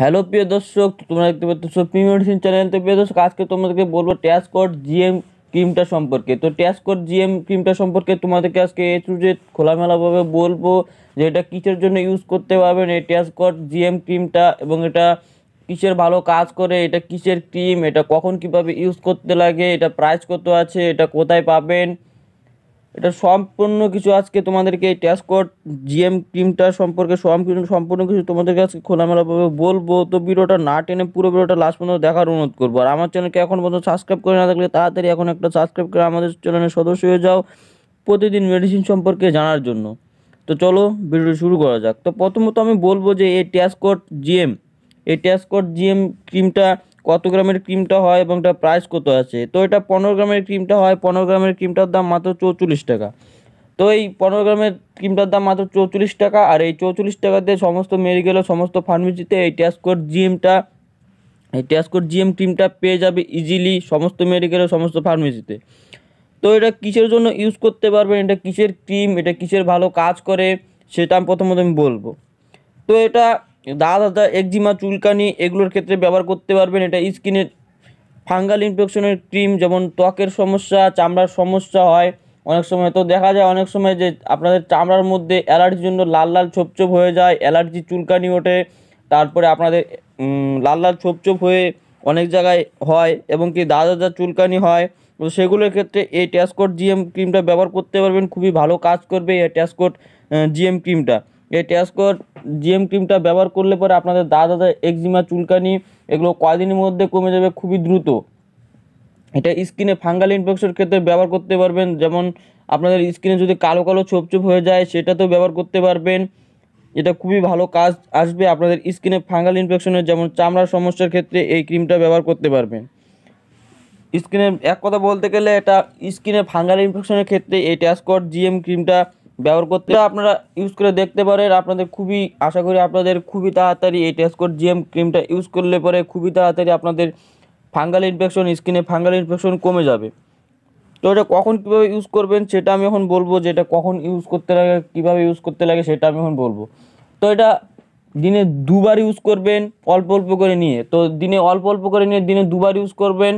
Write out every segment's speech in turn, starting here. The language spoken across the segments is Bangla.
হ্যালো প্রিয় দর্শক তোমরা দেখতে পাচ্ছ প্রি মেডিসিন চ্যানেল তো প্রিয় দর্শক আজকে তোমাদেরকে বলবো ট্যাশ কোড জিএম ক্রিমটা সম্পর্কে তো ট্যাশ কোড জিএম ক্রিমটা সম্পর্কে তোমাদেরকে আজকে এ টু জেড খোলামেলাভাবে বলবো যে এটা কিসের জন্য ইউজ করতে পারবেন এই ট্যাশ কোড জিএম ক্রিমটা এবং এটা কিসের ভালো কাজ করে এটা কিসের ক্রিম এটা কখন কীভাবে ইউজ করতে লাগে এটা প্রাইস কত আছে এটা কোথায় পাবেন এটা সম্পূর্ণ কিছু আজকে তোমাদেরকে এই ট্যাসকট জিএম ক্রিমটা সম্পর্কে সম্পূর্ণ কিছু তোমাদেরকে আজকে খোলামেলাভাবে বলবো তো ভিডিওটা না টেনে পুরো ভিডিওটা লাস্ট পর্যন্ত দেখার অনুরোধ করবো আর আমার চ্যানেলকে এখন পর্যন্ত সাবস্ক্রাইব করে না থাকলে তাড়াতাড়ি এখন একটা সাবস্ক্রাইব করে আমাদের চ্যানেলের সদস্য হয়ে যাও প্রতিদিন মেডিসিন সম্পর্কে জানার জন্য তো চলো ভিডিওটি শুরু করা যাক তো প্রথমত আমি বলবো যে এই ট্যাসকট জিএম এই ট্যাসকট জিএম ক্রিমটা কত গ্রামের ক্রিমটা হয় এবং এটা প্রাইস কত আছে তো এটা পনেরো গ্রামের ক্রিমটা হয় পনেরো গ্রামের ক্রিমটার দাম মাত্র চৌচল্লিশ টাকা তো এই পনেরো গ্রামের ক্রিমটার দাম মাত্র চৌচল্লিশ টাকা আর এই চৌচল্লিশ টাকাতে সমস্ত মেডিকেল সমস্ত ফার্মেসিতে এই ট্যাসকোর জিএমটা এই ট্যাসকোর জিএম ক্রিমটা পেয়ে যাবে ইজিলি সমস্ত মেডিকেল সমস্ত ফার্মেসিতে তো এটা কিসের জন্য ইউজ করতে পারবেন এটা কিসের ক্রিম এটা কিসের ভালো কাজ করে সেটা আমি প্রথমত আমি বলবো তো এটা দাঁত আদা একজিমা চুলকানি এগুলোর ক্ষেত্রে ব্যবহার করতে পারবেন এটা স্কিনের ফাঙ্গাল ইনফেকশনের ক্রিম যেমন ত্বকের সমস্যা চামড়ার সমস্যা হয় অনেক সময় তো দেখা যায় অনেক সময় যে আপনাদের চামড়ার মধ্যে অ্যালার্জির জন্য লাল লাল ছোপ ছোপ হয়ে যায় অ্যালার্জি চুলকানি ওঠে তারপরে আপনাদের লাল লাল ছোপ ছোপ হয়ে অনেক জায়গায় হয় এবং কি দাদা দাদা চুলকানি হয় তো সেগুলোর ক্ষেত্রে এই ট্যাসকোট জিএম ক্রিমটা ব্যবহার করতে পারবেন খুবই ভালো কাজ করবে এই ট্যাসকোট জিএম ক্রিমটা এই ট্যাসকোর জিএম ক্রিমটা ব্যবহার করলে পরে আপনাদের দাঁত দাদা একজিমা চুলকানি এগুলো কয়দিনের মধ্যে কমে যাবে খুবই দ্রুত এটা স্কিনে ফাঙ্গাল ইনফেকশনের ক্ষেত্রে ব্যবহার করতে পারবেন যেমন আপনাদের স্কিনে যদি কালো কালো ছোপ ছোপ হয়ে যায় সেটাতেও ব্যবহার করতে পারবেন এটা খুবই ভালো কাজ আসবে আপনাদের স্কিনে ফাঙ্গাল ইনফেকশনের যেমন চামড়ার সমস্যার ক্ষেত্রে এই ক্রিমটা ব্যবহার করতে পারবেন স্কিনে এক কথা বলতে গেলে এটা স্কিনে ফাঙ্গাল ইনফেকশনের ক্ষেত্রে এই ট্যাসকট জিএম ক্রিমটা ব্যবহার করতে আপনারা ইউজ করে দেখতে পারেন আপনাদের খুবই আশা করি আপনাদের খুবই তাড়াতাড়ি এই টেস্কোর জিএম ক্রিমটা ইউজ করলে পরে খুবই তাড়াতাড়ি আপনাদের ফাঙ্গাল ইনফেকশন স্কিনে ফাঙ্গাল ইনফেকশন কমে যাবে তো এটা কখন কীভাবে ইউজ করবেন সেটা আমি এখন বলবো যে এটা কখন ইউজ করতে লাগে কীভাবে ইউজ করতে লাগে সেটা আমি এখন বলবো তো এটা দিনে দুবার ইউজ করবেন অল্প অল্প করে নিয়ে তো দিনে অল্প অল্প করে নিয়ে দিনে দুবার ইউজ করবেন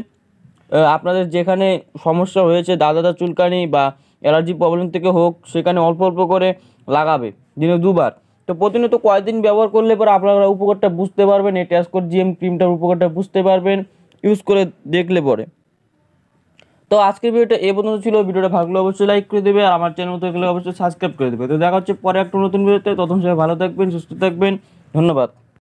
আপনাদের যেখানে সমস্যা হয়েছে দাদাদা চুলকানি বা অ্যালার্জি প্রবলেম থেকে হোক সেখানে অল্প অল্প করে লাগাবে দিনে দুবার তো প্রতিনিয়ত কয়েকদিন ব্যবহার করলে পরে আপনারা উপকারটা বুঝতে পারবেন এই ট্যাসকোর জিএম ক্রিমটার উপকারটা বুঝতে পারবেন ইউজ করে দেখলে পরে তো আজকের ভিডিওটা এ পর্যন্ত ছিল ভিডিওটা ভালো লাগলে অবশ্যই লাইক করে দেবে আর আমার চ্যানেল তো এগুলো অবশ্যই সাবস্ক্রাইব করে দেবে তো দেখা হচ্ছে পরে একটা নতুন ভিডিওতে তখন সবাই ভালো থাকবেন সুস্থ থাকবেন ধন্যবাদ